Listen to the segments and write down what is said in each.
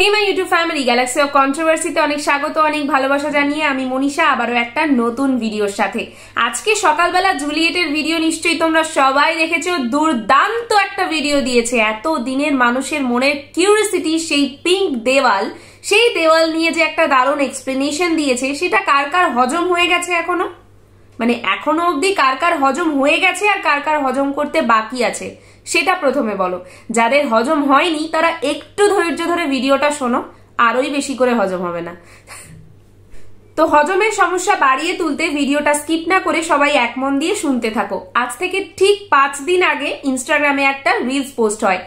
hey YouTube family Galaxy of কন্ট্রোভার্সিতে অনেক স্বাগত অনেক ভালোবাসা জানিয়ে আমি মনীষা আবারও একটা নতুন ভিডিওর সাথে আজকে সকালবেলা জুলিয়েটের ভিডিও নিশ্চয়ই তোমরা সবাই দেখেছো দুর্দান্ত একটা ভিডিও দিয়েছে এত দিনের মানুষের মনের কিউরিয়াসিটি সেই পিঙ্ক দেওয়াল সেই দেওয়াল নিয়ে যে একটা দারুণ এক্সপ্লেনেশন দিয়েছে সেটা কার কার হজম হয়ে গেছে এখনো মানে এখনো অবধি কার কার হজম হয়ে গেছে আর কার কার হজম করতে বাকি আছে সেটা প্রথমে বলো যাদের হজম হয়নি তারা একটু ধৈর্য ধরে ভিডিওটা শোনো আরোই বেশি করে হজম হবে না তো হজমের সমস্যা বাড়িয়ে তুলতে ভিডিওটা স্কিপ না করে সবাই এক মন দিয়ে শুনতে থাকো আজ থেকে ঠিক পাঁচ দিন আগে ইনস্টাগ্রামে একটা রিলস পোস্ট হয়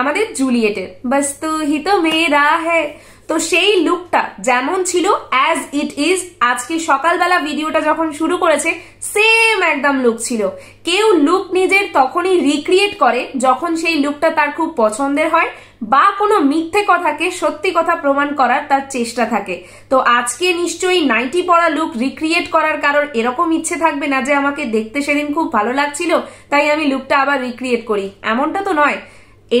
আমাদের জুলিয়েটের বস্তু হিত মেয়েরা হ্যাঁ তো সেই লুকটা যেমন ছিল অ্যাজ ইট ইজ আজকে সকালবেলা ভিডিওটা যখন শুরু করেছে সেম একদম লুক ছিল কেউ লুক নিজের তখনই রিক্রিয়েট করে যখন সেই লুকটা তার খুব পছন্দের হয় বা কোনো মিথ্যে কথাকে সত্যি কথা প্রমাণ করার তার চেষ্টা থাকে তো আজকে নিশ্চয়ই নাইটি পরা লুক রিক্রিয়েট করার কারণ এরকম ইচ্ছে থাকবে না যে আমাকে দেখতে সেদিন খুব ভালো লাগছিল তাই আমি লুকটা আবার রিক্রিয়েট করি এমনটা তো নয়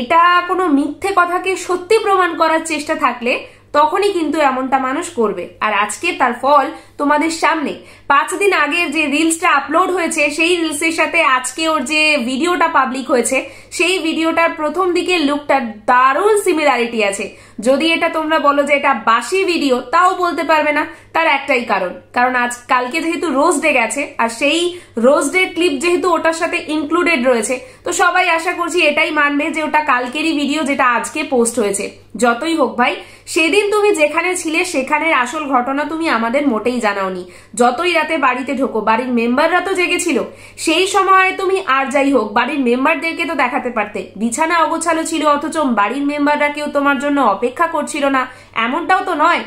এটা কোনো মিথ্যে কথাকে সত্যি প্রমাণ করার চেষ্টা থাকলে তখনই কিন্তু এমনটা মানুষ করবে আর আজকে তার ফল তোমাদের সামনে পাঁচ দিন আগের যে রিলসটা আপলোড হয়েছে সেই রিলসের সাথে আজকে ওর যে ভিডিওটা পাবলিক হয়েছে সেই ভিডিওটার প্রথম দিকের লুকটা দারুণ সিমিলারিটি আছে যদি এটা তোমরা বলো যে এটা বাসি ভিডিও তাও বলতে পারবে না তার একটাই কারণ কারণ আজ কালকে যেহেতু রোজ ডে গেছে আর সেই রোজ ডে ক্লিপ যেহেতু ওটার সাথে ইনক্লুডেড রয়েছে তো সবাই আশা করছি এটাই মানবে যে ওটা কালকেরই ভিডিও যেটা আজকে পোস্ট হয়েছে যতই হোক ভাই সেদিন তুমি যেখানে ছিলে সেখানের আসল ঘটনা তুমি আমাদের মোটেই জানাওনি যতই রাতে বাড়িতে ঢোকো বাড়ির মেম্বাররা তো জেগেছিল সেই সময় তুমি আর যাই হোক বাড়ির মেম্বারদেরকে তো দেখাতে পারতে বিছানা অগোছালো ছিল অথচ বাড়ির মেম্বাররা কেউ তোমার জন্য অপেক্ষা করছিল না এমনটাও তো নয়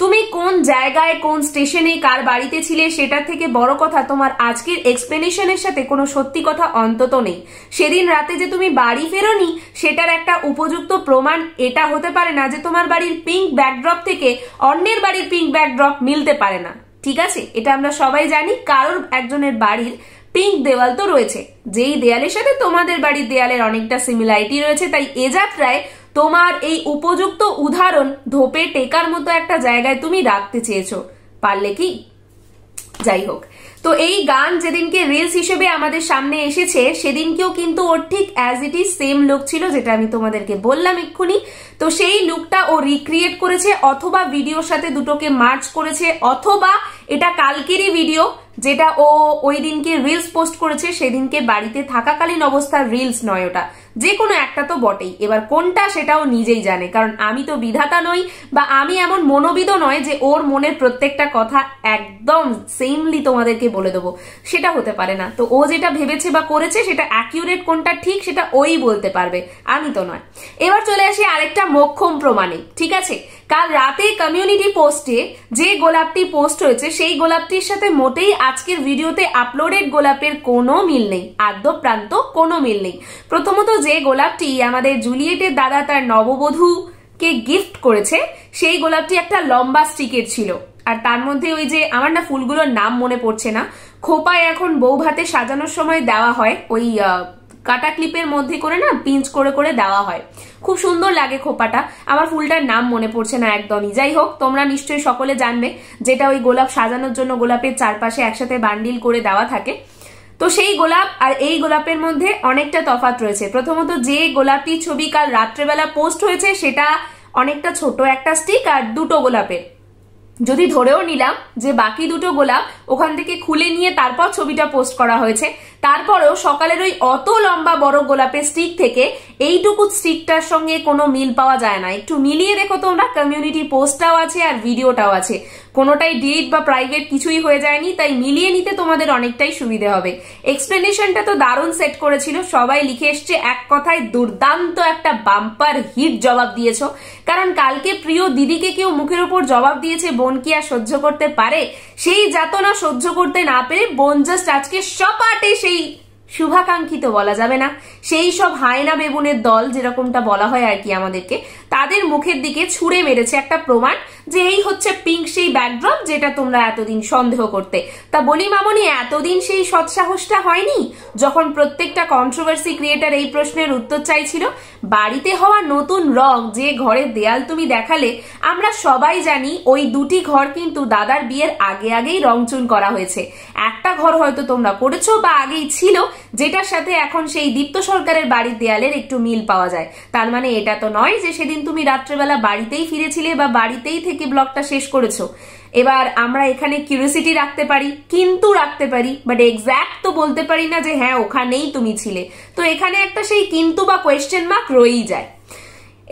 তুমি কোন জায়গায় কোন স্টেশনে কার বাড়িতে ছিলে সেটার থেকে বড় কথা তোমার আজকের এক্সপ্লেনেশনের সাথে কোনো সত্যি কথা অন্তত নেই সেদিন রাতে যে তুমি বাড়ি ফেরোনি সেটার একটা উপযুক্ত প্রমাণ এটা হতে পারে না যে তোমার বাড়ির পিঙ্ক ব্যাকড্রপ থেকে অন্যের বাড়ির পিঙ্ক ব্যাকড্রপ মিলতে পারে না ঠিক আছে এটা আমরা সবাই জানি কারোর একজনের বাড়ির পিঙ্ক দেওয়াল তো রয়েছে যেই দেয়ালের সাথে তোমাদের বাড়ির দেয়ালের অনেকটা সিমিলারিটি রয়েছে তাই এ যাত্রায় তোমার এই উপযুক্ত উদাহরণ ধোপে টেকার মতো একটা জায়গায় তুমি রাখতে চেয়েছ পারলে কি যাই হোক তো এই গান যেদিনকে রিলস হিসেবে আমাদের সামনে এসেছে সেদিনকেও কিন্তু ওর ঠিক as it is same look ছিল যেটা আমি তোমাদেরকে বললাম এক্ষুনি তো সেই লুকটা ও রিক্রিয়েট করেছে অথবা ভিডিওর সাথে দুটোকে মার্চ করেছে অথবা এটা কালকেরই ভিডিও যেটা ও ওই দিনকে রিলস পোস্ট করেছে সেদিনকে বাড়িতে থাকাকালীন অবস্থার রিলস নয় ওটা যে কোনো একটা তো বটেই এবার কোনটা সেটাও নিজেই জানে কারণ আমি তো বিধাতা নই বা আমি এমন মনোবিদ নয় যে ওর মনের প্রত্যেকটা কথা একদম সেমলি তোমাদেরকে বলে দেবো সেটা হতে পারে না তো ও যেটা ভেবেছে বা করেছে সেটা অ্যাকিউরেট কোনটা ঠিক সেটা ওই বলতে পারবে আমি তো নয় এবার চলে আসি আরেকটা মক্ষম প্রমাণে ঠিক আছে কাল রাতে কমিউনিটি পোস্টে যে গোলাপটি পোস্ট হয়েছে সেই গোলাপটির সাথে মোটেই আজকের ভিডিওতে আপলোডেড গোলাপের কোনো মিল নেই আদ্যপ্রান্ত কোনো মিল নেই প্রথমত যে গোলাপটি আমাদের জুলিয়েটের দাদা তার নববধূকে গিফট করেছে সেই গোলাপটি একটা লম্বা স্টিকের ছিল আর তার মধ্যে ওই যে আমার না ফুলগুলোর নাম মনে পড়ছে না খোপায় এখন বউ ভাতে সাজানোর সময় দেওয়া হয় ওই কাটা ক্লিপের মধ্যে করে না পিঞ্চ করে করে দেওয়া হয় খুব সুন্দর লাগে খোপাটা আমার ফুলটার নাম মনে পড়ছে না একদমই যাই হোক তোমরা নিশ্চয়ই সকলে জানবে যেটা ওই গোলাপ সাজানোর জন্য গোলাপের চারপাশে একসাথে বান্ডিল করে দেওয়া থাকে তো সেই গোলাপ আর এই গোলাপের মধ্যে অনেকটা তফাত রয়েছে প্রথমত যে গোলাপটি ছবি কাল রাত্রেবেলা পোস্ট হয়েছে সেটা অনেকটা ছোট একটা স্টিক আর দুটো গোলাপের যদি ধরেও নিলাম যে বাকি দুটো গোলাপ ওখান থেকে খুলে নিয়ে তারপর ছবিটা পোস্ট করা হয়েছে তারপরেও সকালের ওই অত লম্বা বড় গোলাপের স্টিক থেকে এইটুকু স্টিকটার সঙ্গে কোনো মিল পাওয়া যায় না একটু মিলিয়ে দেখো তোমরা কমিউনিটি পোস্টটাও আছে আর ভিডিওটাও আছে কোনোটাই ডিলিট বা প্রাইভেট কিছুই হয়ে যায়নি তাই মিলিয়ে নিতে তোমাদের অনেকটাই সুবিধে হবে এক্সপ্লেনেশনটা তো দারুণ সেট করেছিল সবাই লিখে এসছে এক কথায় দুর্দান্ত একটা বাম্পার হিট জবাব দিয়েছ কারণ কালকে প্রিয় দিদিকে কেউ মুখের উপর জবাব দিয়েছে বোন কি আর সহ্য করতে পারে সেই যাতনা সহ্য করতে না পেরে বোন জাস্ট আজকে সপাটে সেই শুভাকাঙ্ক্ষিত বলা যাবে না সেই সব হায়না বেগুনের দল যেরকমটা বলা হয় আর কি আমাদেরকে তাদের মুখের দিকে ছুঁড়ে মেরেছে একটা প্রমাণ যে এই হচ্ছে পিঙ্ক সেই ব্যাকড্রপ যেটা তোমরা এতদিন সন্দেহ করতে তা বলি মামনি এতদিন সেই সৎসাহসটা হয়নি যখন প্রত্যেকটা কন্ট্রোভার্সি ক্রিয়েটার এই প্রশ্নের উত্তর চাইছিল বাড়িতে হওয়া নতুন রং যে ঘরের দেয়াল তুমি দেখালে আমরা সবাই জানি ওই দুটি ঘর কিন্তু দাদার বিয়ের আগে আগেই রংচুন করা হয়েছে একটা ঘর হয়তো তোমরা করেছো বা আগেই ছিল যেটার সাথে এখন সেই দীপ্ত সরকারের বাড়ির দেয়ালের একটু মিল পাওয়া যায় তার মানে এটা তো নয় যে সেদিন তুমি রাত্রেবেলা বাড়িতেই ফিরেছিলে বা বাড়িতেই থেকে ব্লগটা শেষ করেছো এবার আমরা এখানে কিউরিয়াসিটি রাখতে পারি কিন্তু রাখতে পারি বাট এক্স্যাক্ট তো বলতে পারি না যে হ্যাঁ ওখানেই তুমি ছিলে তো এখানে একটা সেই কিন্তু বা কোয়েশ্চেন মার্ক রয়েই যায়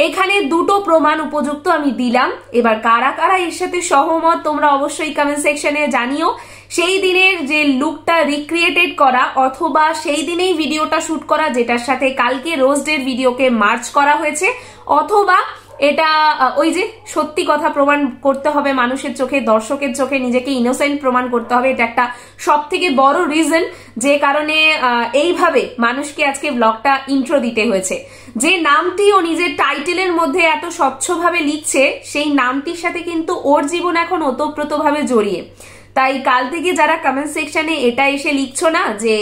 এখানে দুটো প্রমাণ উপযুক্ত আমি দিলাম এবার কারা কারা এর সাথে সহমত তোমরা অবশ্যই কমেন্ট সেকশনে জানিও সেই দিনের যে লুকটা রিক্রিয়েটেড করা অথবা সেই দিনেই ভিডিওটা শ্যুট করা যেটার সাথে কালকে রোজ ডের ভিডিওকে মার্চ করা হয়েছে অথবা এটা ওই যে সত্যি কথা প্রমাণ করতে হবে মানুষের চোখে দর্শকের চোখে নিজেকে ইনোসেন্ট প্রমাণ করতে হবে এটা একটা সব থেকে বড় রিজন যে কারণে এইভাবে মানুষকে আজকে ব্লগটা ইন্ট্রো দিতে হয়েছে যে নামটি ও নিজের টাইটেলের মধ্যে এত স্বচ্ছভাবে লিখছে সেই নামটির সাথে কিন্তু ওর জীবন এখন ওতপ্রোতভাবে জড়িয়ে তাই কাল থেকে যারা কমেন্ট সেকশনে এটা এসে লিখছো না যে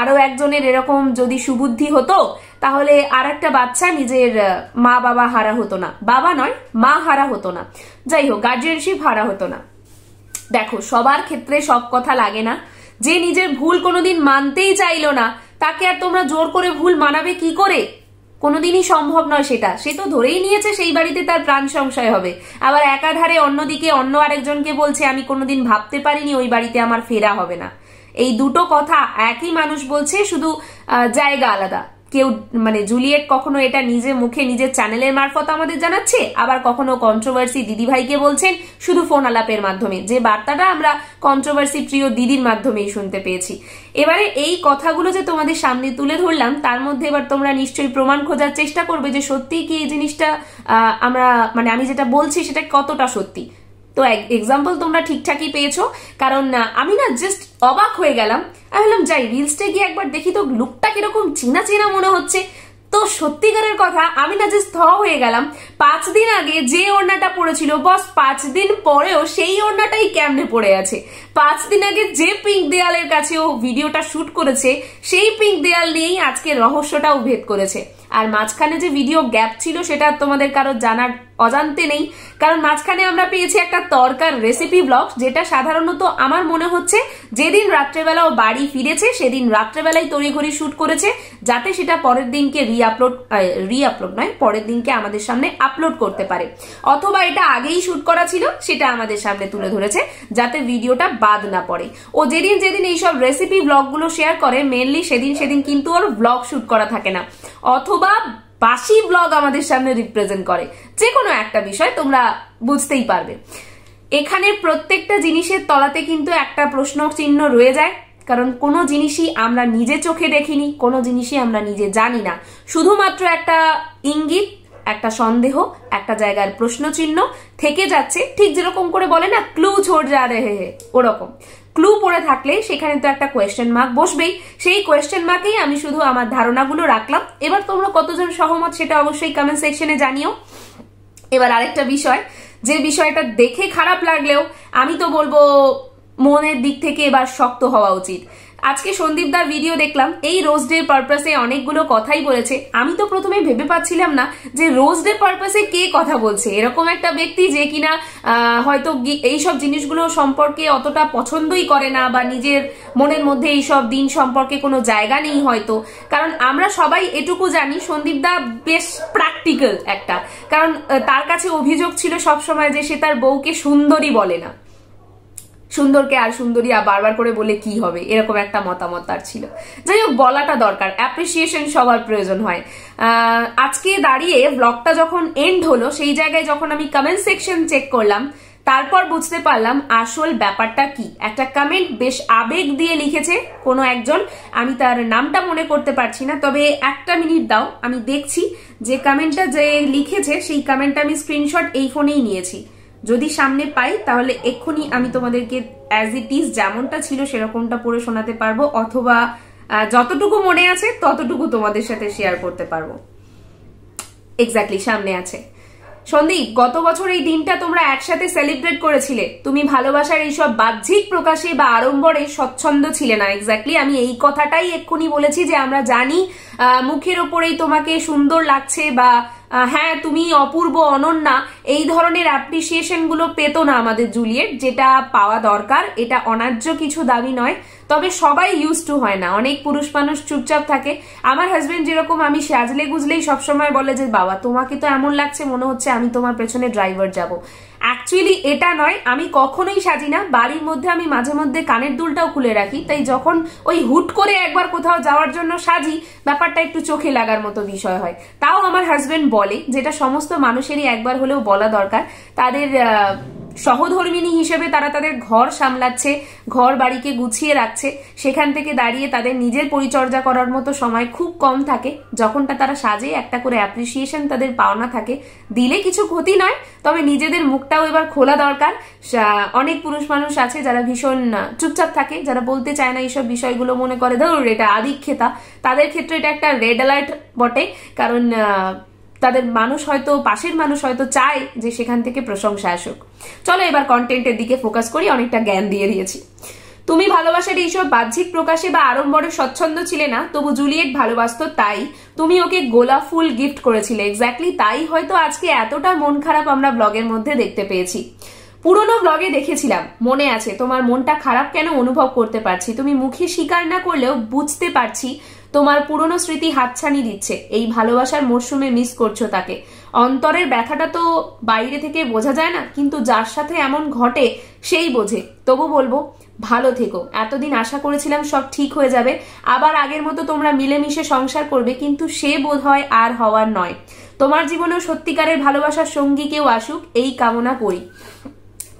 আরো একজনের এরকম যদি সুবুদ্ধি হতো তাহলে আর একটা বাচ্চা নিজের মা বাবা হারা হতো না বাবা নয় মা হারা হতো না যাই হোক গার্জিয়ানশিপ হারা হতো না দেখো সবার ক্ষেত্রে সব কথা লাগে না যে নিজের ভুল কোনোদিন মানতেই চাইলো না তাকে আর তোমরা জোর করে ভুল মানাবে কি করে কোনোদিনই সম্ভব নয় সেটা সে তো ধরেই নিয়েছে সেই বাড়িতে তার প্রাণ সংশয় হবে আবার একাধারে অন্যদিকে অন্য আরেকজনকে বলছে আমি কোনোদিন ভাবতে পারিনি ওই বাড়িতে আমার ফেরা হবে না এই দুটো কথা একই মানুষ বলছে শুধু জায়গা আলাদা কেউ মানে জুলিয়েট কখনো এটা নিজে মুখে নিজের চ্যানেলের মারফত আমাদের জানাচ্ছে আবার কখনো কন্ট্রোভার্সি দিদিভাইকে বলছেন শুধু ফোন আলাপের মাধ্যমে যে বার্তাটা আমরা কন্ট্রোভার্সি প্রিয় দিদির মাধ্যমেই শুনতে পেয়েছি এবারে এই কথাগুলো যে তোমাদের সামনে তুলে ধরলাম তার মধ্যে এবার তোমরা নিশ্চয়ই প্রমাণ খোঁজার চেষ্টা করবে যে সত্যিই কি এই জিনিসটা আমরা মানে আমি যেটা বলছি সেটা কতটা সত্যি তো এক্সাম্পল তোমরা ঠিকঠাকই পেয়েছো কারণ আমি না জাস্ট অবাক হয়ে গেলাম আমি বললাম যাই রিলসটা গিয়ে একবার দেখি তো লুক মুখটা কিরকম চিনা চিনা মনে হচ্ছে তো সত্যিকারের কথা আমি না যে স্থ হয়ে গেলাম পাঁচ দিন আগে যে ওড়নাটা পড়েছিল বস পাঁচ দিন পরেও সেই ওড়নাটাই ক্যামনে পড়ে আছে পাঁচ দিন আগে যে পিঙ্ক দেয়ালের কাছে ও ভিডিওটা শুট করেছে সেই পিঙ্ক দেয়াল নিয়েই আজকে রহস্যটাও ভেদ করেছে আর মাঝখানে যে ভিডিও গ্যাপ ছিল সেটা তোমাদের কারো জানার অজান্তে নেই কারণ মাঝখানে আমরা পেয়েছি একটা তরকার রেসিপি ব্লগ যেটা সাধারণত আমার মনে হচ্ছে যেদিন রাত্রেবেলা ও বাড়ি ফিরেছে সেদিন রাত্রেবেলাই তড়িঘড়ি শ্যুট করেছে যাতে সেটা পরের দিনকে রি আপলোড রি আপলোড নয় পরের দিনকে আমাদের সামনে আপলোড করতে পারে অথবা এটা আগেই শ্যুট করা ছিল সেটা আমাদের সামনে তুলে ধরেছে যাতে ভিডিওটা বাদ না পড়ে ও যেদিন যেদিন এইসব রেসিপি ব্লগগুলো শেয়ার করে মেনলি সেদিন সেদিন কিন্তু ওর ব্লগ শ্যুট করা থাকে না অথবা বাসি ব্লগ আমাদের সামনে রিপ্রেজেন্ট করে যে কোনো একটা বিষয় তোমরা বুঝতেই পারবে এখানের প্রত্যেকটা জিনিসের তলাতে কিন্তু একটা প্রশ্ন চিহ্ন রয়ে যায় কারণ কোনো জিনিসই আমরা নিজে চোখে দেখিনি কোনো জিনিসই আমরা নিজে জানি না শুধুমাত্র একটা ইঙ্গিত একটা সন্দেহ একটা জায়গার প্রশ্ন চিহ্ন থেকে যাচ্ছে ঠিক যেরকম করে বলে না ক্লু ছোট যা রে হে ওরকম ক্লু পড়ে থাকলে সেখানে তো একটা কোয়েশ্চেন মার্ক বসবেই সেই কোয়েশ্চেন মার্কেই আমি শুধু আমার ধারণাগুলো রাখলাম এবার তোমরা কতজন সহমত সেটা অবশ্যই কমেন্ট সেকশনে জানিও এবার আরেকটা বিষয় যে বিষয়টা দেখে খারাপ লাগলেও আমি তো বলবো মনের দিক থেকে এবার শক্ত হওয়া উচিত আজকে সন্দীপদার ভিডিও দেখলাম এই রোজ ডে পারপাসে অনেকগুলো কথাই বলেছে আমি তো প্রথমে ভেবে পাচ্ছিলাম না যে রোজ ডে পারপাসে কে কথা বলছে এরকম একটা ব্যক্তি যে কিনা হয়তো এইসব জিনিসগুলো সম্পর্কে অতটা পছন্দই করে না বা নিজের মনের মধ্যে এইসব দিন সম্পর্কে কোনো জায়গা নেই হয়তো কারণ আমরা সবাই এটুকু জানি সন্দীপদা বেশ প্র্যাকটিক্যাল একটা কারণ তার কাছে অভিযোগ ছিল সবসময় যে সে তার বউকে সুন্দরী বলে না সুন্দরকে আর সুন্দরী আর বারবার করে বলে কি হবে এরকম একটা মতামত তার ছিল যাই হোক বলাটা দরকার অ্যাপ্রিসিয়েশন সবার প্রয়োজন হয় আজকে দাঁড়িয়ে ব্লগটা যখন এন্ড হলো সেই জায়গায় যখন আমি কমেন্ট সেকশন চেক করলাম তারপর বুঝতে পারলাম আসল ব্যাপারটা কি একটা কমেন্ট বেশ আবেগ দিয়ে লিখেছে কোনো একজন আমি তার নামটা মনে করতে পারছি না তবে একটা মিনিট দাও আমি দেখছি যে কমেন্টটা যে লিখেছে সেই কমেন্টটা আমি স্ক্রিনশট এই ফোনেই নিয়েছি যদি সামনে পাই তাহলে এক্ষুনি আমি তোমাদেরকে অ্যাজ ইট ইজ যেমনটা ছিল সেরকমটা পড়ে শোনাতে পারবো অথবা যতটুকু মনে আছে ততটুকু তোমাদের সাথে শেয়ার করতে পারবো এক্স্যাক্টলি সামনে আছে সন্দীপ গত বছর এই দিনটা তোমরা একসাথে সেলিব্রেট করেছিলে তুমি ভালোবাসার এইসব বাহ্যিক প্রকাশে বা আড়ম্বরে স্বচ্ছন্দ ছিলে না এক্স্যাক্টলি আমি এই কথাটাই এক্ষুনি বলেছি যে আমরা জানি মুখের ওপরেই তোমাকে সুন্দর লাগছে বা হ্যাঁ তুমি অপূর্ব অনন্যা এই ধরনের অ্যাপ্রিসিয়েশনগুলো পেত না আমাদের জুলিয়েট যেটা পাওয়া দরকার এটা অনার্য কিছু দাবি নয় তবে সবাই ইউজ টু হয় না অনেক পুরুষ মানুষ চুপচাপ থাকে আমার হাজব্যান্ড যেরকম আমি সাজলে গুজলেই সবসময় বলে যে বাবা তোমাকে তো এমন লাগছে মনে হচ্ছে আমি তোমার পেছনে ড্রাইভার যাব অ্যাকচুয়ালি এটা নয় আমি কখনোই সাজি না বাড়ির মধ্যে আমি মাঝে মধ্যে কানের দুলটাও খুলে রাখি তাই যখন ওই হুট করে একবার কোথাও যাওয়ার জন্য সাজি ব্যাপারটা একটু চোখে লাগার মতো বিষয় হয় তাও আমার হাজব্যান্ড বলে যেটা সমস্ত মানুষেরই একবার হলেও বলা দরকার তাদের সহধর্মিনী হিসেবে তারা তাদের ঘর সামলাচ্ছে ঘর বাড়িকে গুছিয়ে রাখছে সেখান থেকে দাঁড়িয়ে তাদের নিজের পরিচর্যা করার মতো সময় খুব কম থাকে যখনটা তারা সাজে একটা করে অ্যাপ্রিসিয়েশন তাদের পাওনা থাকে দিলে কিছু ক্ষতি নয় তবে নিজেদের মুখটাও এবার খোলা দরকার অনেক পুরুষ মানুষ আছে যারা ভীষণ চুপচাপ থাকে যারা বলতে চায় না এইসব বিষয়গুলো মনে করে ধরুন এটা আদিক্ষেতা তাদের ক্ষেত্রে এটা একটা রেড অ্যালার্ট বটে কারণ তাদের মানুষ হয়তো পাশের মানুষ হয়তো চায় যে সেখান থেকে প্রশংসা আসুক চলো এবার কন্টেন্টের দিকে ফোকাস করি অনেকটা জ্ঞান দিয়ে দিয়েছি তুমি ভালোবাসার এইসব বাহ্যিক প্রকাশে বা আড়ম্বরে স্বচ্ছন্দ ছিলে না তবু জুলিয়েট ভালোবাসত তাই তুমি ওকে গোলাপ ফুল গিফট করেছিলে এক্স্যাক্টলি তাই হয়তো আজকে এতটা মন খারাপ আমরা ব্লগের মধ্যে দেখতে পেয়েছি পুরনো ব্লগে দেখেছিলাম মনে আছে তোমার মনটা খারাপ কেন অনুভব করতে পারছি তুমি মুখে স্বীকার না করলেও বুঝতে পারছি তোমার পুরনো স্মৃতি হাতছানি দিচ্ছে এই ভালোবাসার মরশুমে মিস করছো তাকে অন্তরের ব্যথাটা তো বাইরে থেকে বোঝা যায় না কিন্তু যার সাথে এমন ঘটে সেই বোঝে তবু বলবো ভালো থেকো এতদিন আশা করেছিলাম সব ঠিক হয়ে যাবে আবার আগের মতো তোমরা মিলেমিশে সংসার করবে কিন্তু সে বোধ হয় আর হওয়ার নয় তোমার জীবনেও সত্যিকারের ভালোবাসার সঙ্গী কেউ আসুক এই কামনা করি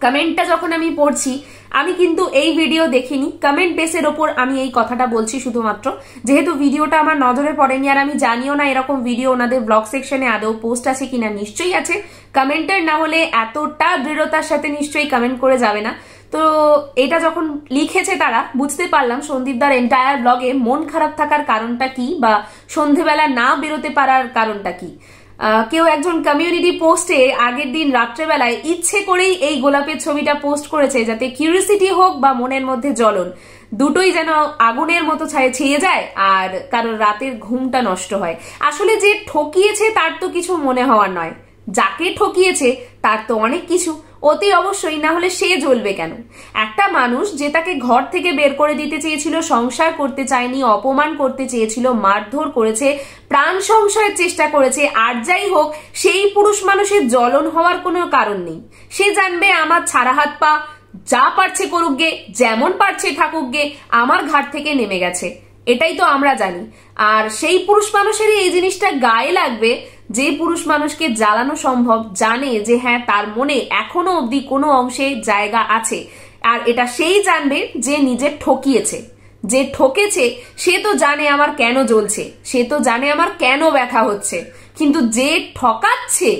কমেন্টটা যখন আমি পড়ছি আমি কিন্তু এই ভিডিও দেখিনি কমেন্ট বেসের ওপর আমি এই কথাটা বলছি শুধুমাত্র যেহেতু ভিডিওটা আমার নজরে পড়েনি আর আমি জানিও না এরকম ভিডিও ওনাদের ব্লগ সেকশনে আদৌ পোস্ট আছে কিনা নিশ্চয়ই আছে কমেন্টার না হলে এতটা দৃঢ়তার সাথে নিশ্চয়ই কমেন্ট করে যাবে না তো এটা যখন লিখেছে তারা বুঝতে পারলাম সন্দীপদার এন্টায়ার ব্লগে মন খারাপ থাকার কারণটা কি বা সন্ধেবেলা না বেরোতে পারার কারণটা কি কেউ একজন কমিউনিটি পোস্টে আগের দিন রাত্রেবেলায় ইচ্ছে করেই এই গোলাপের ছবিটা পোস্ট করেছে যাতে কিউরিসিটি হোক বা মনের মধ্যে জ্বলন দুটোই যেন আগুনের মতো ছায়ে ছেয়ে যায় আর কারোর রাতের ঘুমটা নষ্ট হয় আসলে যে ঠকিয়েছে তার তো কিছু মনে হওয়ার নয় যাকে ঠকিয়েছে তার তো অনেক কিছু অতি অবশ্যই না হলে সে জ্বলবে কেন একটা মানুষ যে তাকে ঘর থেকে বের করে দিতে চেয়েছিল সংসার করতে চায়নি অপমান করতে চেয়েছিল মারধর করেছে প্রাণ সংশয়ের চেষ্টা করেছে আর যাই হোক সেই পুরুষ মানুষের জ্বলন হওয়ার কোনো কারণ নেই সে জানবে আমার ছাড়া হাত পা যা পারছে করুক গে যেমন পারছে থাকুক গে আমার ঘাট থেকে নেমে গেছে এটাই তো আমরা জানি আর সেই পুরুষ মানুষেরই এই জিনিসটা গায়ে লাগবে যে পুরুষ মানুষকে জ্বালানো সম্ভব জানে যে হ্যাঁ তার মনে এখনো অবধি কোনো অংশে জায়গা আছে আর এটা সেই জানবে যে নিজে ঠকিয়েছে যে ঠকেছে সে তো জানে আমার কেন জ্বলছে সে তো জানে আমার কেন ব্যথা হচ্ছে কিন্তু যে ঠকাচ্ছে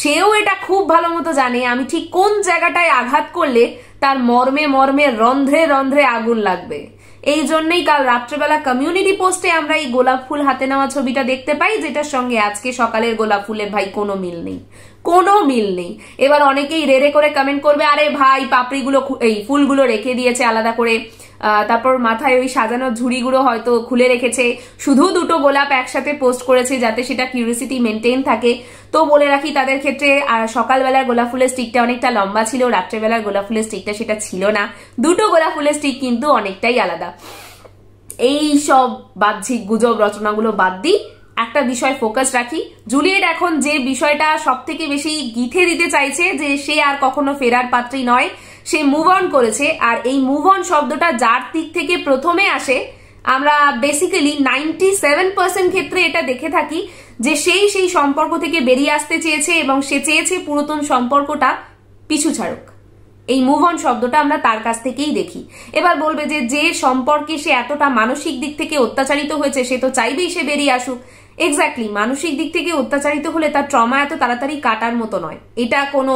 সেও এটা খুব ভালো মতো জানে আমি ঠিক কোন জায়গাটায় আঘাত করলে তার মর্মে মর্মে রন্ধ্রে রন্ধ্রে আগুন লাগবে এই জন্যই কাল রাত্রেবেলা কমিউনিটি পোস্টে আমরা এই গোলাপ ফুল হাতে নেওয়া ছবিটা দেখতে পাই যেটার সঙ্গে আজকে সকালের গোলাপ ফুলের ভাই কোনো মিল নেই কোনো মিল নেই এবার অনেকেই রেড়ে করে কমেন্ট করবে আরে ভাই পাপড়িগুলো এই ফুলগুলো রেখে দিয়েছে আলাদা করে তারপর মাথায় ওই সাজানো ঝুড়িগুলো হয়তো খুলে রেখেছে শুধু দুটো গোলাপ একসাথে পোস্ট করেছে যাতে সেটা কিউরিসিটি মেনটেন থাকে তো বলে রাখি তাদের ক্ষেত্রে সকালবেলার গোলাপ ফুলের স্টিকটা অনেকটা লম্বা ছিল রাত্রেবেলার গোলাপ ফুলের স্টিকটা সেটা ছিল না দুটো গোলাপ ফুলের স্টিক কিন্তু অনেকটাই আলাদা এই সব বাহ্যিক গুজব রচনাগুলো বাদ দিই একটা বিষয় ফোকাস রাখি জুলিয়েট এখন যে বিষয়টা সব থেকে বেশি গিথে দিতে চাইছে যে সে আর কখনো ফেরার পাত্রী নয় সে মুভ অন করেছে আর এই মুভ অন শব্দটা যার দিক থেকে প্রথমে আসে আমরা বেসিক্যালি নাইনটি সেভেন পার্সেন্ট ক্ষেত্রে এটা দেখে থাকি যে সেই সেই সম্পর্ক থেকে বেরিয়ে আসতে চেয়েছে এবং সে চেয়েছে পুরাতন সম্পর্কটা পিছু ছাড়ুক এই মুভ অন শব্দটা আমরা তার কাছ থেকেই দেখি এবার বলবে যে যে সম্পর্কে সে এতটা মানসিক দিক থেকে অত্যাচারিত হয়েছে সে তো চাইবেই সে বেরিয়ে আসুক এক্স্যাক্টলি মানসিক দিক থেকে অত্যাচারিত হলে তার ট্রমা এত তাড়াতাড়ি কাটার মতো নয় এটা কোনো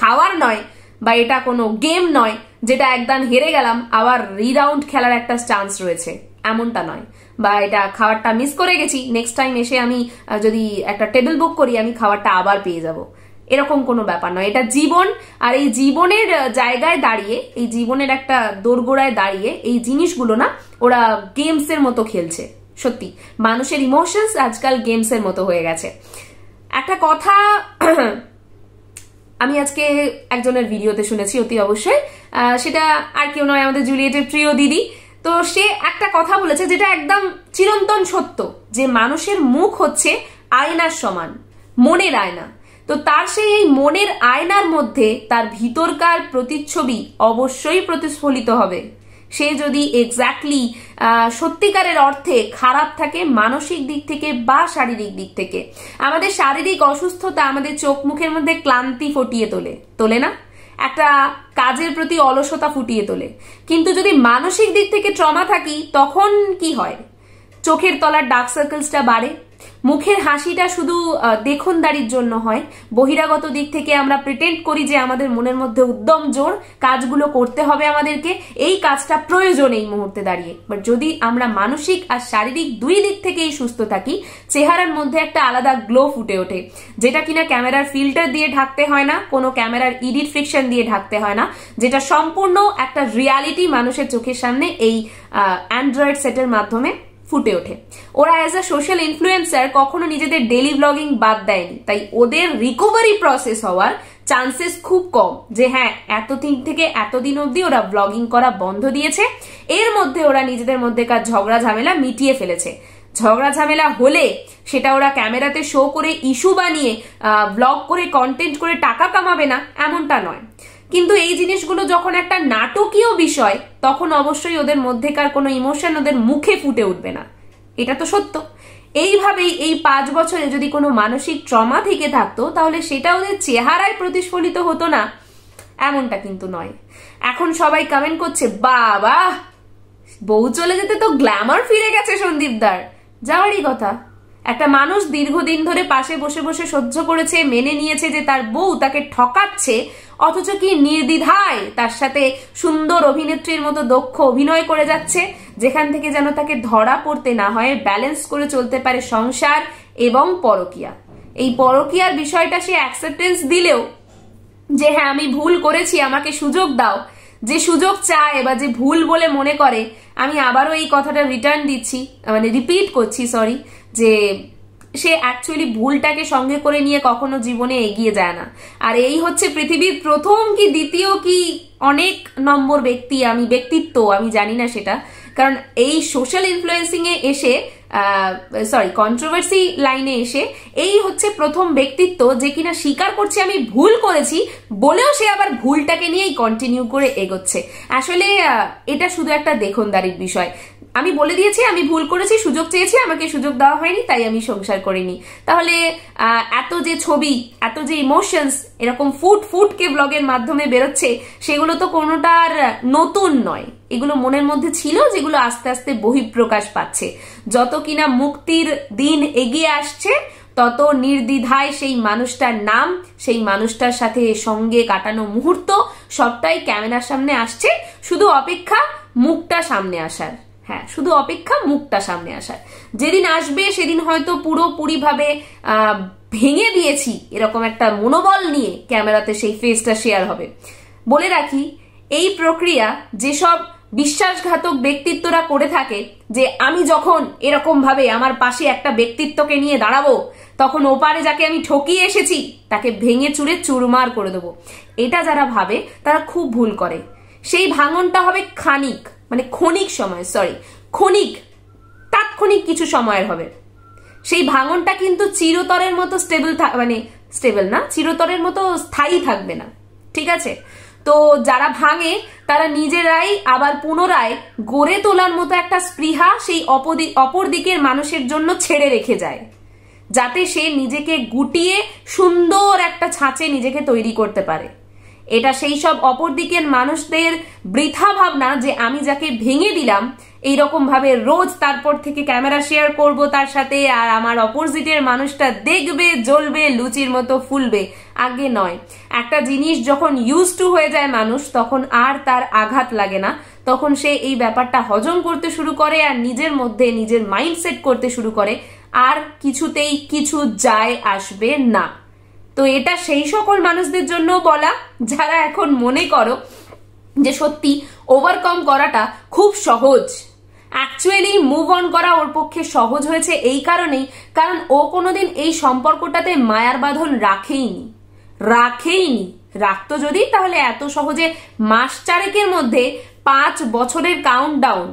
খাওয়ার নয় বা এটা কোনো গেম নয় যেটা একদান হেরে গেলাম আবার রিরাউন্ড খেলার একটা চান্স রয়েছে এমনটা নয় বা এটা খাবারটা মিস করে গেছি নেক্সট টাইম এসে আমি যদি একটা টেবিল বুক করি আমি খাবারটা আবার পেয়ে যাব এরকম কোনো ব্যাপার নয় এটা জীবন আর এই জীবনের জায়গায় দাঁড়িয়ে এই জীবনের একটা দোরগোড়ায় দাঁড়িয়ে এই জিনিসগুলো না ওরা গেমসের মতো খেলছে সত্যি মানুষের ইমোশনস আজকাল গেমসের মতো হয়ে গেছে একটা কথা আমি আজকে একজনের ভিডিওতে শুনেছি অতি অবশ্যই সেটা আর কেউ নয় আমাদের জুলিয়েটের প্রিয় দিদি তো সে একটা কথা বলেছে যেটা একদম চিরন্তন সত্য যে মানুষের মুখ হচ্ছে আয়নার সমান মনের আয়না তো তার সেই এই মনের আয়নার মধ্যে তার ভিতরকার প্রতিচ্ছবি অবশ্যই প্রতিস্ফলিত হবে সে যদি এক্স্যাক্টলি সত্যিকারের অর্থে খারাপ থাকে মানসিক দিক থেকে বা শারীরিক দিক থেকে আমাদের শারীরিক অসুস্থতা আমাদের চোখ মুখের মধ্যে ক্লান্তি ফটিয়ে তোলে তোলে না একটা কাজের প্রতি অলসতা ফুটিয়ে তোলে কিন্তু যদি মানসিক দিক থেকে ট্রমা থাকি তখন কি হয় চোখের তলার ডার্ক সার্কেলসটা বাড়ে মুখের হাসিটা শুধু দেখনদারির জন্য হয় বহিরাগত দিক থেকে আমরা প্রিটেন্ড করি যে আমাদের মনের মধ্যে উদ্যম জোর কাজগুলো করতে হবে আমাদেরকে এই কাজটা প্রয়োজন এই মুহূর্তে দাঁড়িয়ে বাট যদি আমরা মানসিক আর শারীরিক দুই দিক থেকেই সুস্থ থাকি চেহারার মধ্যে একটা আলাদা গ্লো ফুটে ওঠে যেটা কিনা ক্যামেরার ফিল্টার দিয়ে ঢাকতে হয় না কোনো ক্যামেরার ইডিট ফিকশন দিয়ে ঢাকতে হয় না যেটা সম্পূর্ণ একটা রিয়ালিটি মানুষের চোখের সামনে এই অ্যান্ড্রয়েড সেটের মাধ্যমে ফুটে ওঠে ওরা অ্যাজ আ সোশ্যাল ইনফ্লুয়েন্সার কখনো নিজেদের ডেলি ব্লগিং বাদ দেয়নি তাই ওদের রিকভারি প্রসেস হওয়ার চান্সেস খুব কম যে হ্যাঁ এতদিন থেকে এতদিন অবধি ওরা ব্লগিং করা বন্ধ দিয়েছে এর মধ্যে ওরা নিজেদের মধ্যেকার ঝগড়া ঝামেলা মিটিয়ে ফেলেছে ঝগড়া ঝামেলা হলে সেটা ওরা ক্যামেরাতে শো করে ইস্যু বানিয়ে ব্লগ করে কন্টেন্ট করে টাকা কামাবে না এমনটা নয় কিন্তু এই জিনিসগুলো যখন একটা নাটকীয় বিষয় তখন অবশ্যই ওদের মধ্যেকার কোনো ইমোশন ওদের মুখে ফুটে উঠবে না এটা তো সত্য এইভাবেই এই পাঁচ বছরে যদি কোনো মানসিক ট্রমা থেকে থাকতো তাহলে সেটা ওদের চেহারায় প্রতিফলিত হতো না এমনটা কিন্তু নয় এখন সবাই কমেন্ট করছে বাবা বউ চলে যেতে তো গ্ল্যামার ফিরে গেছে সন্দীপদার যাওয়ারই কথা একটা মানুষ দীর্ঘদিন ধরে পাশে বসে বসে সহ্য করেছে মেনে নিয়েছে যে তার বউ তাকে ঠকাচ্ছে অথচ কি নির্দ্বিধায় তার সাথে সুন্দর অভিনেত্রীর মতো দক্ষ অভিনয় করে যাচ্ছে যেখান থেকে যেন তাকে ধরা পড়তে না হয় ব্যালেন্স করে চলতে পারে সংসার এবং পরকিয়া এই পরকিয়ার বিষয়টা সে অ্যাকসেপ্টেন্স দিলেও যে হ্যাঁ আমি ভুল করেছি আমাকে সুযোগ দাও যে সুযোগ চায় বা যে ভুল বলে মনে করে আমি আবারও এই কথাটা রিটার্ন দিচ্ছি মানে রিপিট করছি সরি যে সে অ্যাকচুয়ালি ভুলটাকে সঙ্গে করে নিয়ে কখনো জীবনে এগিয়ে যায় না আর এই হচ্ছে পৃথিবীর প্রথম কি দ্বিতীয় কি অনেক নম্বর ব্যক্তি আমি ব্যক্তিত্ব আমি জানি না সেটা কারণ এই সোশ্যাল এ এসে সরি কন্ট্রোভার্সি লাইনে এসে এই হচ্ছে প্রথম ব্যক্তিত্ব যে কিনা স্বীকার করছে আমি ভুল করেছি বলেও সে আবার ভুলটাকে নিয়েই কন্টিনিউ করে এগোচ্ছে আসলে এটা শুধু একটা দেখনদারির বিষয় আমি বলে দিয়েছি আমি ভুল করেছি সুযোগ চেয়েছি আমাকে সুযোগ দেওয়া হয়নি তাই আমি সংসার করিনি তাহলে এত যে ছবি এত যে ইমোশনস এরকম ফুট ফুটকে ব্লগের মাধ্যমে বেরোচ্ছে সেগুলো তো কোনোটা আর নতুন নয় এগুলো মনের মধ্যে ছিল যেগুলো আস্তে আস্তে বহিঃপ্রকাশ পাচ্ছে যত কিনা মুক্তির দিন এগিয়ে আসছে তত নির্দ্বিধায় সেই মানুষটার নাম সেই মানুষটার সাথে সঙ্গে কাটানো মুহূর্ত সবটাই ক্যামেরার সামনে আসছে শুধু অপেক্ষা মুখটা সামনে আসার হ্যাঁ শুধু অপেক্ষা মুখটা সামনে আসার যেদিন আসবে সেদিন হয়তো পুরোপুরিভাবে ভেঙে দিয়েছি এরকম একটা মনোবল নিয়ে ক্যামেরাতে সেই ফেসটা শেয়ার হবে বলে রাখি এই প্রক্রিয়া যেসব বিশ্বাসঘাতক ব্যক্তিত্বরা করে থাকে যে আমি যখন এরকম ভাবে আমার পাশে একটা ব্যক্তিত্বকে নিয়ে দাঁড়াবো তখন ওপারে যাকে আমি ঠকিয়ে এসেছি তাকে ভেঙে চুরে চুরমার করে দেবো এটা যারা ভাবে তারা খুব ভুল করে সেই ভাঙনটা হবে খানিক মানে ক্ষণিক সময় সরি ক্ষণিক তাৎক্ষণিক কিছু সময়ের হবে সেই ভাঙনটা কিন্তু চিরতরের মতো স্টেবল মানে স্টেবল না চিরতরের মতো স্থায়ী থাকবে না ঠিক আছে তো যারা ভাঙে তারা নিজেরাই আবার পুনরায় গড়ে তোলার মতো একটা স্পৃহা সেই অপর দিকের মানুষের জন্য ছেড়ে রেখে যায় যাতে সে নিজেকে গুটিয়ে সুন্দর একটা ছাঁচে নিজেকে তৈরি করতে পারে এটা সেই সব অপর দিকের মানুষদের বৃথা ভাবনা যে আমি যাকে ভেঙে দিলাম রকম ভাবে রোজ তারপর থেকে ক্যামেরা শেয়ার করব তার সাথে আর আমার অপোজিটের মানুষটা দেখবে জ্বলবে লুচির মতো ফুলবে আগে নয় একটা জিনিস যখন ইউজ টু হয়ে যায় মানুষ তখন আর তার আঘাত লাগে না তখন সে এই ব্যাপারটা হজম করতে শুরু করে আর নিজের মধ্যে নিজের মাইন্ডসেট করতে শুরু করে আর কিছুতেই কিছু যায় আসবে না তো এটা সেই সকল মানুষদের জন্য বলা যারা এখন মনে করো যে সত্যি ওভারকাম করাটা খুব সহজ অ্যাকচুয়ালি মুভ অন করা ওর পক্ষে সহজ হয়েছে এই কারণেই কারণ ও কোনোদিন এই সম্পর্কটাতে মায়ার বাঁধন রাখেইনি রাখেইনি রাখতো যদি তাহলে এত সহজে মাস চারেকের মধ্যে পাঁচ বছরের কাউন্ট ডাউন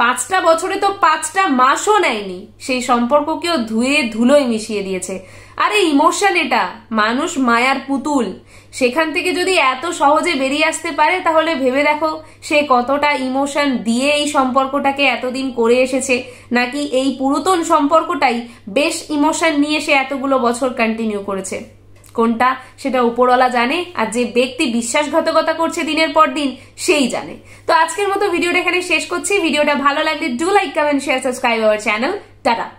পাঁচটা বছরে তো পাঁচটা মাসও নেয়নি সেই সম্পর্ককেও ধুয়ে ধুলোয় মিশিয়ে দিয়েছে আরে ইমোশন এটা মানুষ মায়ার পুতুল সেখান থেকে যদি এত সহজে বেরিয়ে আসতে পারে তাহলে ভেবে দেখো সে কতটা ইমোশন দিয়ে এই সম্পর্কটাকে এতদিন করে এসেছে নাকি এই পুরাতন সম্পর্কটাই বেশ ইমোশন নিয়ে সে এতগুলো বছর কন্টিনিউ করেছে কোনটা সেটা উপরওয়ালা জানে আর যে ব্যক্তি বিশ্বাসঘাতকতা করছে দিনের পর দিন সেই জানে তো আজকের মতো ভিডিওটা এখানে শেষ করছি ভিডিওটা ভালো লাগলে do like comment share subscribe our channel tata